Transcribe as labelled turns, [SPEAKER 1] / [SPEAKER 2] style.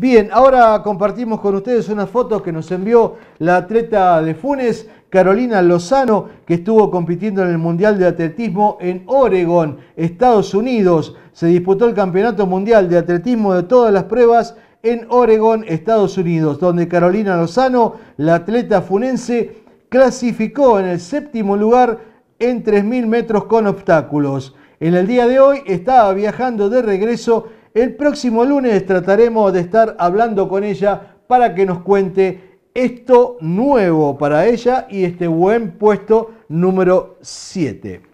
[SPEAKER 1] Bien, ahora compartimos con ustedes unas fotos que nos envió la atleta de Funes, Carolina Lozano, que estuvo compitiendo en el Mundial de Atletismo en Oregon, Estados Unidos. Se disputó el Campeonato Mundial de Atletismo de todas las pruebas en Oregon, Estados Unidos, donde Carolina Lozano, la atleta funense, clasificó en el séptimo lugar en 3.000 metros con obstáculos. En el día de hoy estaba viajando de regreso el próximo lunes trataremos de estar hablando con ella para que nos cuente esto nuevo para ella y este buen puesto número 7.